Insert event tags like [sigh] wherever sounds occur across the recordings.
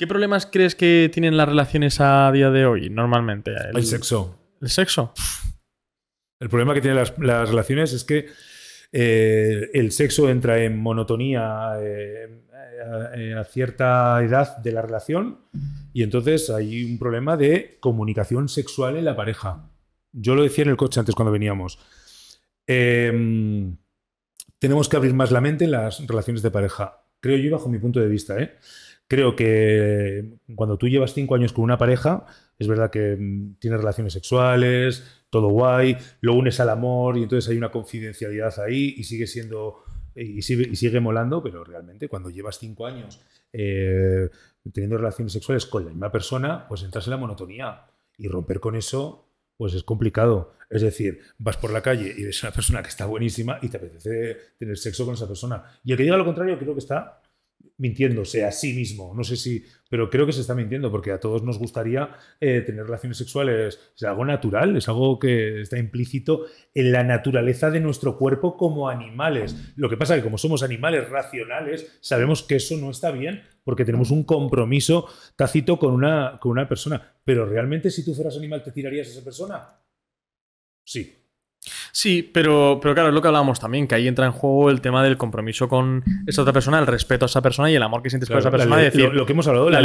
¿Qué problemas crees que tienen las relaciones a día de hoy normalmente? El, sexo. ¿El sexo? El problema que tienen las, relaciones es que eh, el sexo entra en monotonía eh, eh, a, cierta edad de la relación y entonces hay un problema de comunicación sexual en la pareja. Yo lo decía en el coche antes cuando veníamos. Em, tenemos que abrir más la mente en las relaciones de pareja. Creo yo bajo mi punto de vista, ¿eh? Creo que cuando tú llevas cinco años con una pareja, es verdad que mm, tienes relaciones sexuales, todo guay, lo unes al amor y entonces hay una confidencialidad ahí y sigue siendo eh, y sigue, molando, pero realmente cuando llevas cinco años eh, teniendo relaciones sexuales con la misma persona, pues entras en la monotonía y romper con eso pues es complicado. Es decir, vas por la calle y ves a una persona que está buenísima y te apetece tener sexo con esa persona. Y el que diga lo contrario creo que está mintiéndose a sí mismo. No sé si, pero creo que se está mintiendo porque a todos nos gustaría eh, tener relaciones sexuales. Es algo natural, es algo que está implícito en la naturaleza de nuestro cuerpo como animales. Lo que pasa es que como somos animales racionales, sabemos que eso no está bien porque tenemos un compromiso tácito con una, con una persona. Pero realmente si tú fueras animal, ¿te tirarías a esa persona? Sí. Sí, pero, pero claro, es lo que hablábamos también, que ahí entra en juego el tema del compromiso con esa otra persona, el respeto a esa persona y el amor que sientes por esa persona. lo, que hemos hablado, la,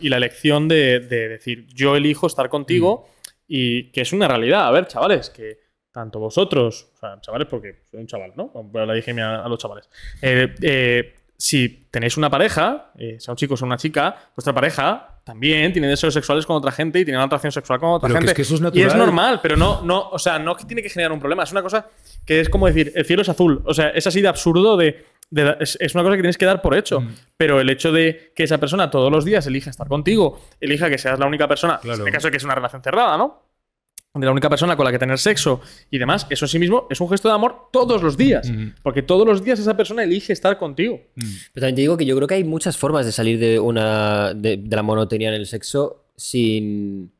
Y la elección de, decir, yo elijo estar contigo mm. y que es una realidad. A ver, chavales, que tanto vosotros, o sea, chavales, porque soy un chaval, ¿no? Bueno, dije a, los chavales. Eh, eh, si tenéis una pareja, eh, sea un chico o una chica, vuestra pareja también tienen deseos sexuales con otra gente y tienen una atracción sexual con otra gente. es Y es normal, pero no, no, o sea, no tiene que generar un problema. Es una cosa que es como decir, el cielo es azul. O sea, es así de absurdo de. es, una cosa que tienes que dar por hecho. Mm. Pero el hecho de que esa persona todos los días elija estar contigo, elija que seas la única persona, en el este caso de que es una relación cerrada, ¿no? de la única persona con la que tener sexo y demás, eso en sí mismo es un gesto de amor todos los días, porque todos los días esa persona elige estar contigo. Pero también te digo que yo creo que hay muchas formas de salir de una de, la monotonía en el sexo sin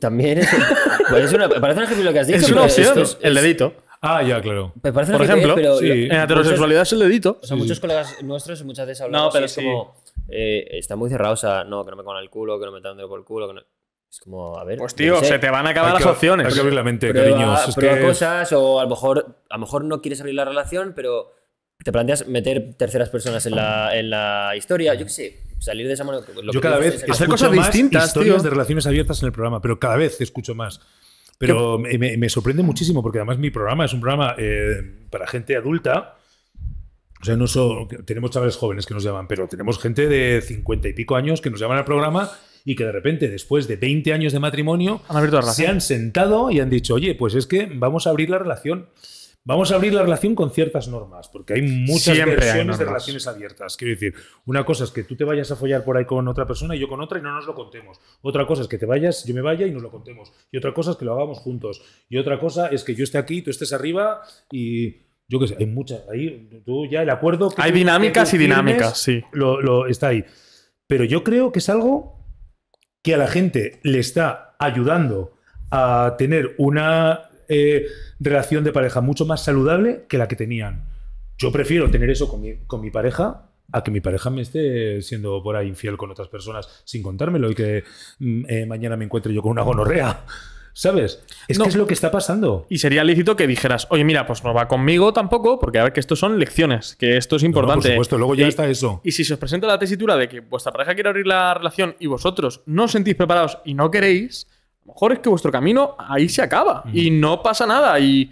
también [laughs] pues es, una, parece un ejemplo lo que has dicho. Es el dedito. Ah, ya, claro. Por ejemplo, en heterosexualidad es el dedito. O sea, muchos colegas nuestros muchas veces hablamos no, oh, pero es como eh, está muy cerrado, o sea, no, que no me con el culo, que no me dedo por el culo, que no... Es como, a ver. Pues se te van a acabar las opciones. Hay que abrir la mente, cariño cosas, o a lo mejor, a mejor no quieres abrir la relación, pero te planteas meter terceras personas en la, en la historia, yo qué sé, salir de esa manera. Yo cada vez hacer cosas distintas, historias de relaciones abiertas en el programa, pero cada vez escucho más. Pero me, me, sorprende muchísimo porque además mi programa es un programa eh, para gente adulta. O sea, no tenemos chavales jóvenes que nos llaman, pero tenemos gente de cincuenta y pico años que nos llaman al programa y que de repente, después de 20 años de matrimonio, se han sentado y han dicho, oye, pues es que vamos a abrir la relación. Vamos a abrir la relación con ciertas normas, porque hay muchas versiones de relaciones abiertas. Quiero decir, una cosa es que tú te vayas a follar por ahí con otra persona y yo con otra y no nos lo contemos. Otra cosa es que te vayas, yo me vaya y nos lo contemos. Y otra cosa es que lo hagamos juntos. Y otra cosa es que yo esté aquí, tú estés arriba y yo qué sé, hay muchas. Ahí tú ya el acuerdo. hay dinámicas y dinámicas, sí. Lo, lo, está ahí. Pero yo creo que es algo que a la gente le está ayudando a tener una eh, relación de pareja mucho más saludable que la que tenían. Yo prefiero tener eso con mi, pareja a que mi pareja me esté siendo por ahí infiel con otras personas sin contármelo y que mm, eh, mañana me encuentre yo con una gonorrea. ¿Sabes? Es que es lo que está pasando. Y sería lícito que dijeras, oye, mira, pues no va conmigo tampoco, porque a ver que esto son lecciones, que esto es importante. por supuesto, luego ya está eso. Y si se os presenta la tesitura de que vuestra pareja quiere abrir la relación y vosotros no os sentís preparados y no queréis, a lo mejor es que vuestro camino ahí se acaba y no pasa nada y,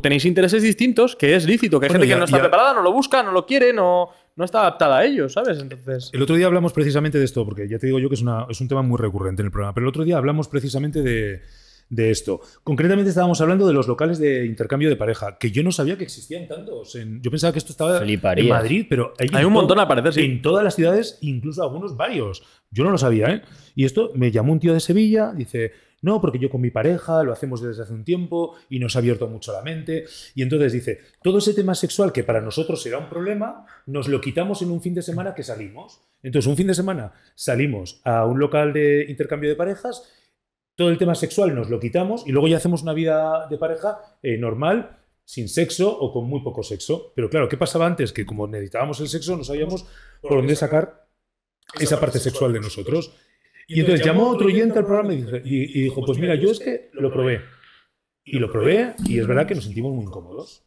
tenéis intereses distintos, que es lícito, que hay gente que no está preparada, no lo busca, no lo quiere, no, no está adaptada a ellos, ¿sabes? Entonces. El otro día hablamos precisamente de esto, porque ya te digo yo que es, un tema muy recurrente en el programa, pero el otro día hablamos precisamente de, esto. Concretamente estábamos hablando de los locales de intercambio de pareja, que yo no sabía que existían tantos. yo pensaba que esto estaba en Madrid, pero hay, un montón a parecer. En todas las ciudades, incluso algunos varios. Yo no lo sabía, ¿eh? Y esto me llamó un tío de Sevilla, dice, no, porque yo con mi pareja lo hacemos desde hace un tiempo y nos ha abierto mucho la mente. Y entonces dice, todo ese tema sexual que para nosotros era un problema, nos lo quitamos en un fin de semana que salimos. Entonces, un fin de semana salimos a un local de intercambio de parejas, todo el tema sexual nos lo quitamos y luego ya hacemos una vida de pareja eh, normal, sin sexo o con muy poco sexo. Pero claro, ¿qué pasaba antes? Que como necesitábamos el sexo, no sabíamos por dónde sacar esa parte sexual de nosotros. Y entonces llamó otro oyente al programa y, dijo, pues mira, yo es que lo probé. Y lo probé y es verdad que nos sentimos muy incómodos.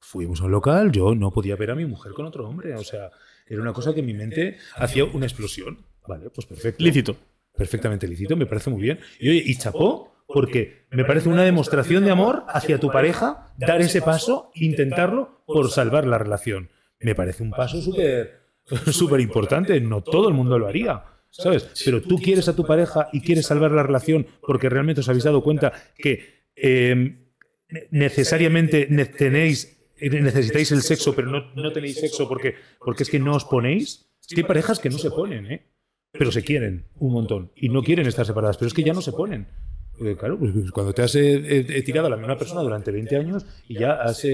Fuimos a un local, yo no podía ver a mi mujer con otro hombre. O sea, era una cosa que en mi mente hacía una explosión. Vale, pues perfecto. Lícito. Perfectamente lícito, me parece muy bien. Y oye, y chapó, porque me parece una demostración de amor hacia tu pareja, dar ese paso, intentarlo por salvar la relación. Me parece un paso súper súper importante, no todo el mundo lo haría. ¿sabes? Pero tú quieres a tu pareja y quieres salvar la relación porque realmente os habéis dado cuenta que em, necesariamente tenéis necesitáis el sexo, pero no, tenéis sexo porque, porque es que no os ponéis. Es que hay parejas que no se ponen, ¿eh? ¿eh? Pero se quieren un montón y no quieren estar separadas, pero es que ya no se ponen. claro, pues, pues, cuando te has eh, eh, tirado a la misma persona durante 20 años y ya has,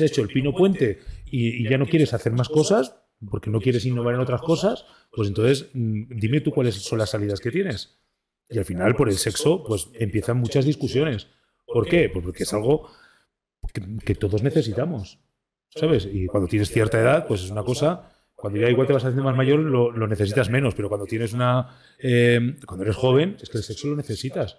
hecho el pino puente y, ya no quieres hacer más cosas, porque no quieres innovar en otras cosas, pues, pues entonces mm, dime tú cuáles son las salidas que tienes. Y al final, por el sexo, pues, pues eh, empiezan muchas discusiones. ¿Por qué? Pues porque es algo que, todos necesitamos, ¿sabes? Y cuando tienes cierta edad, pues es una cosa cuando ya igual te vas haciendo más mayor lo, necesitas menos, pero cuando tienes una eh, cuando eres joven, es que el sexo lo necesitas.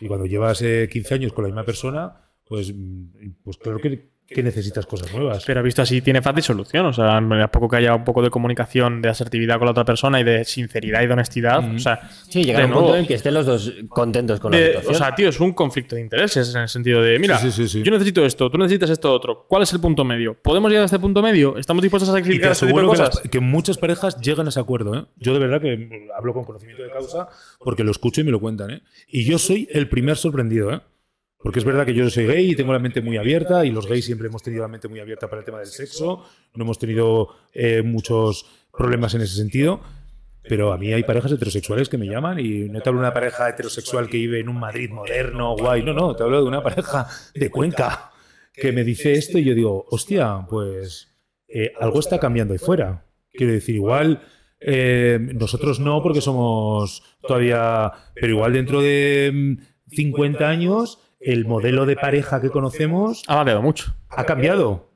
Y cuando llevas 15 eh, años con la misma persona, pues, mm, pues claro que que necesitas cosas nuevas. Pero visto así, tiene fácil solución. O sea, a poco que haya un poco de comunicación, de asertividad con la otra persona y de sinceridad y de honestidad. O sea, sí, llegar a un punto en que estén los dos contentos con la situación. O sea, tío, es un conflicto de intereses en el sentido de, mira, yo necesito esto, tú necesitas esto otro. ¿Cuál es el punto medio? ¿Podemos llegar a este punto medio? ¿Estamos dispuestos a sacrificar este cosas? Que, muchas parejas llegan a ese acuerdo. ¿eh? Yo de verdad que hablo con conocimiento de causa porque lo escucho y me lo cuentan. ¿eh? Y yo soy el primer sorprendido. ¿eh? Porque es verdad que yo soy gay y tengo la mente muy abierta y los gays siempre hemos tenido la mente muy abierta para el tema del sexo, no hemos tenido eh, muchos problemas en ese sentido, pero a mí hay parejas heterosexuales que me llaman y no te hablo de una pareja heterosexual que vive en un Madrid moderno, guay, no, no, te hablo de una pareja de Cuenca que me dice esto y yo digo, hostia, pues eh, algo está cambiando ahí fuera. Quiero decir, igual... Eh, nosotros no, porque somos todavía, pero igual dentro de 50 mm, años el modelo de pareja que conocemos ha cambiado mucho. Ha cambiado.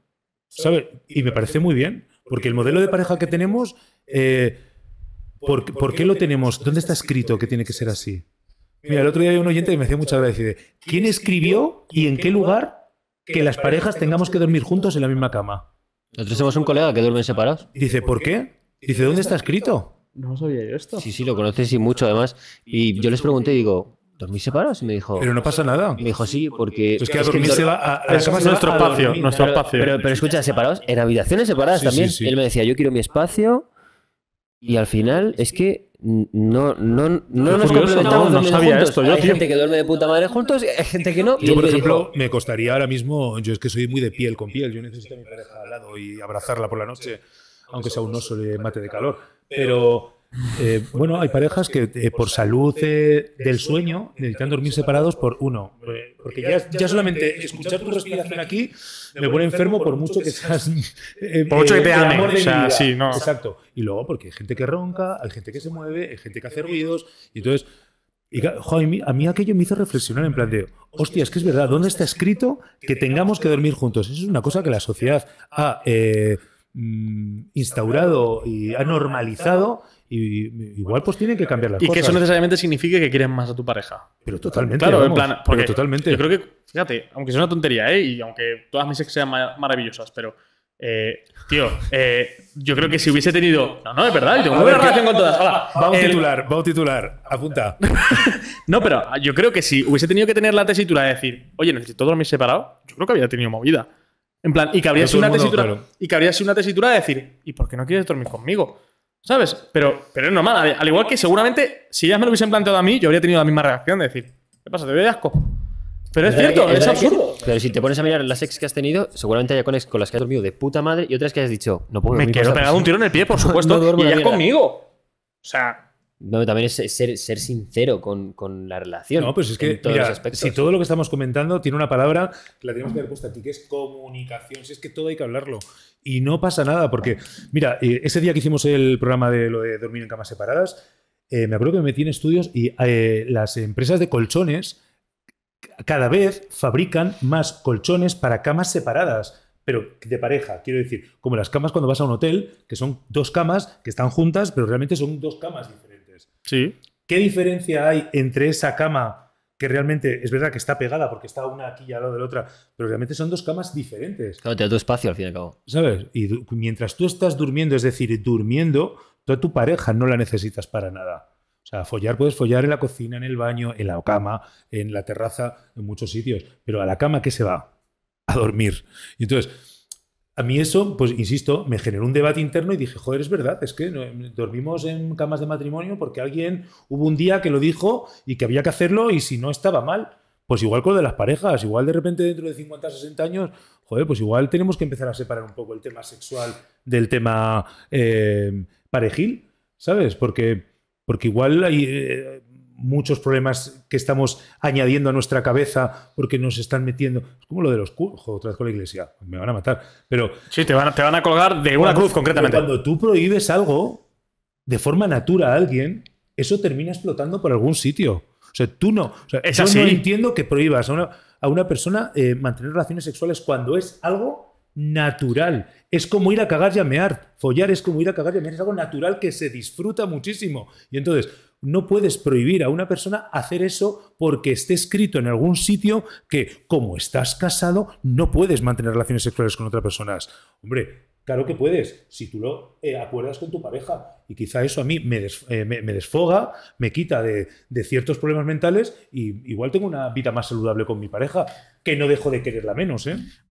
¿sabes? Y me parece muy bien, porque el modelo de pareja que tenemos, eh, ¿por, qué lo tenemos? ¿Dónde está escrito que tiene que ser así? Mira, el otro día había un oyente que me hacía mucha gracia. ¿quién escribió y en qué lugar que las parejas tengamos que dormir juntos en la misma cama? Nosotros tenemos un colega que duermen separados. Dice, ¿por qué? Dice, ¿dónde está escrito? No sabía yo esto. Sí, sí, lo conoces y mucho además. Y yo les pregunté, y digo, dormí separados y me dijo. Pero no pasa nada. Me dijo sí, porque. Es que a dormir se va a, Es nuestro espacio. nuestro pero, espacio. Pero, pero, escucha, separados, en habitaciones separadas también. Él me decía, yo quiero mi espacio. Y al final es que no, no, no nos complementamos. No, no sabía esto, yo, Hay gente que duerme de puta madre juntos, hay gente que no. Yo, por ejemplo, me costaría ahora mismo, yo es que soy muy de piel con piel, yo necesito mi pareja al lado y abrazarla por la noche, aunque sea un oso le mate de calor. Pero eh, bueno, hay parejas que eh, por salud eh, del sueño necesitan dormir separados por uno. Porque ya, solamente escuchar tu respiración aquí me pone enfermo por mucho que seas. por mucho que te O sea, sí, no. Exacto. Y luego, porque hay gente que ronca, hay gente que se mueve, hay gente que hace ruidos. Y entonces. a mí aquello me hizo reflexionar en plan de, hostia, es que es verdad, ¿dónde está escrito que tengamos que dormir juntos? Eso es una cosa que la sociedad ha Mm, instaurado y anormalizado y igual pues tienen que cambiar las cosas. Y que eso necesariamente signifique que quieres más a tu pareja. Pero totalmente. Claro, en plan, porque totalmente. Yo creo que, fíjate, aunque sea una tontería, ¿eh? Y aunque todas mis ex sean maravillosas, pero. Eh, tío, eh, yo creo que si hubiese tenido. No, no, es verdad, tengo una relación con todas. Hola. titular, va titular, apunta. [laughs] no, pero yo creo que si hubiese tenido que tener la tesitura de decir, oye, necesito dormir separado, yo creo que había tenido movida. En plan, y que habría, sido una, tesitura, y una tesitura de decir, ¿y por qué no quieres dormir conmigo? ¿Sabes? Pero, pero es normal. Al igual que seguramente, si ellas me lo hubiesen planteado a mí, yo habría tenido la misma reacción de decir, ¿qué pasa? ¿Te de asco? Pero es, cierto, es, absurdo. pero si te pones a mirar las ex que has tenido, seguramente haya conex con las que has dormido de puta madre y otras que has dicho, no puedo dormir Me quiero pegar un tiro en el pie, por [laughs] supuesto. y ya conmigo. O sea, también es ser, sincero con, la relación. No, pues es que si todo lo que estamos comentando tiene una palabra, la tenemos que haber puesto aquí, que es comunicación. Si es que todo hay que hablarlo. Y no pasa nada, porque, mira, eh, ese día que hicimos el programa de lo de dormir en camas separadas, eh, me acuerdo que me metí en estudios y eh, las empresas de colchones cada vez fabrican más colchones para camas separadas pero de pareja, quiero decir, como las camas cuando vas a un hotel, que son dos camas que están juntas, pero realmente son dos camas diferentes. ¿Qué diferencia hay entre esa cama que realmente es verdad que está pegada porque está una aquí y al lado de la otra, pero realmente son dos camas diferentes? Claro, te da tu espacio al fin y al cabo. ¿Sabes? Y mientras tú estás durmiendo, es decir, durmiendo, tú a tu pareja no la necesitas para nada. O sea, follar puedes follar en la cocina, en el baño, en la cama, en la terraza, en muchos sitios, pero a la cama, ¿qué se va? A dormir. entonces, a mí eso, pues insisto, me generó un debate interno y dije, joder, es verdad, es que dormimos en camas de matrimonio porque alguien hubo un día que lo dijo y que había que hacerlo y si no estaba mal, pues igual con lo de las parejas, igual de repente dentro de 50, 60 años, joder, pues igual tenemos que empezar a separar un poco el tema sexual del tema eh, parejil, ¿sabes? Porque, porque igual hay, eh, muchos problemas que estamos añadiendo a nuestra cabeza porque nos están metiendo. Es como lo de los cultos, otra vez con la iglesia, me van a matar. Pero, sí, te van, a, te van a colgar de una cruz concretamente. Cuando tú prohíbes algo de forma natural a alguien, eso termina explotando por algún sitio. O sea, tú no. yo no entiendo que prohíbas a una, persona eh, mantener relaciones sexuales cuando es algo natural. Es como ir a cagar y a Follar es como ir a cagar y Es algo natural que se disfruta muchísimo. Y entonces, no puedes prohibir a una persona hacer eso porque esté escrito en algún sitio que, como estás casado, no puedes mantener relaciones sexuales con otras personas. Hombre, Claro que puedes, si tú lo eh, acuerdas con tu pareja. Y quizá eso a mí eh, me, desfoga, me quita de, de, ciertos problemas mentales y igual tengo una vida más saludable con mi pareja, que no dejo de quererla menos. ¿eh?